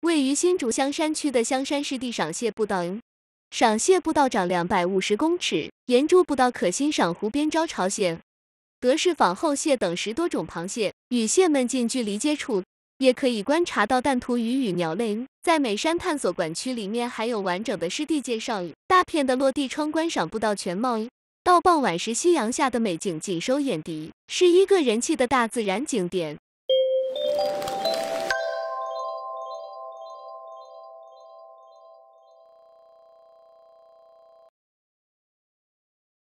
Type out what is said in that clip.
位于新竹香山区的香山湿地赏蟹步道，赏蟹步道长两百五十公尺，沿著步道可欣赏湖边招潮蟹、德式仿后蟹等十多种螃蟹与蟹们近距离接触，也可以观察到弹涂鱼与鸟类。在美山探索馆区里面还有完整的湿地介绍，大片的落地窗观赏步道全貌。到傍晚时，夕阳下的美景尽收眼底，是一个人气的大自然景点。